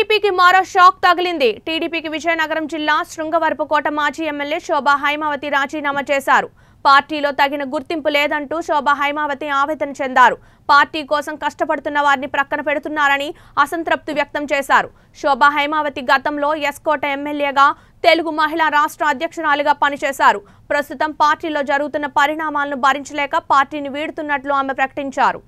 టీడీపీకి మరో షాక్ తగిలింది టీడీపీకి విజయనగరం జిల్లా శృంగవరపుకోట మాజీ ఎమ్మెల్యే శోభా హైమావతి రాజీనామా చేశారు పార్టీలో తగిన గుర్తింపు లేదంటూ శోభా హైమావతి ఆవేదన చెందారు పార్టీ కోసం కష్టపడుతున్న వారిని ప్రక్కన పెడుతున్నారని అసంతృప్తి వ్యక్తం చేశారు శోభా హైమావతి గతంలో ఎస్కోట ఎమ్మెల్యేగా తెలుగు మహిళా రాష్ట్ర అధ్యక్షురాలుగా పనిచేశారు ప్రస్తుతం పార్టీలో జరుగుతున్న పరిణామాలను భరించలేక పార్టీని వీడుతున్నట్లు ఆమె ప్రకటించారు